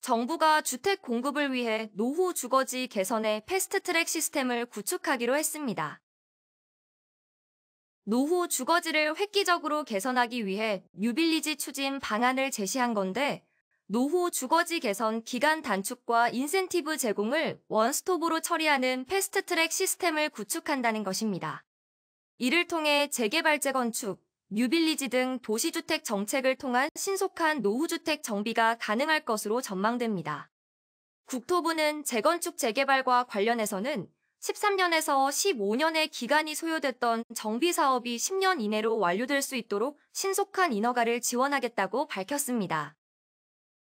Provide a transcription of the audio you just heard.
정부가 주택 공급을 위해 노후 주거지 개선의 패스트트랙 시스템을 구축하기로 했습니다. 노후 주거지를 획기적으로 개선하기 위해 뉴빌리지 추진 방안을 제시한 건데 노후 주거지 개선 기간 단축과 인센티브 제공을 원스톱으로 처리하는 패스트트랙 시스템을 구축한다는 것입니다. 이를 통해 재개발 재건축, 뉴빌리지 등 도시주택 정책을 통한 신속한 노후주택 정비가 가능할 것으로 전망됩니다. 국토부는 재건축 재개발과 관련해서는 13년에서 15년의 기간이 소요됐던 정비사업이 10년 이내로 완료될 수 있도록 신속한 인허가를 지원하겠다고 밝혔습니다.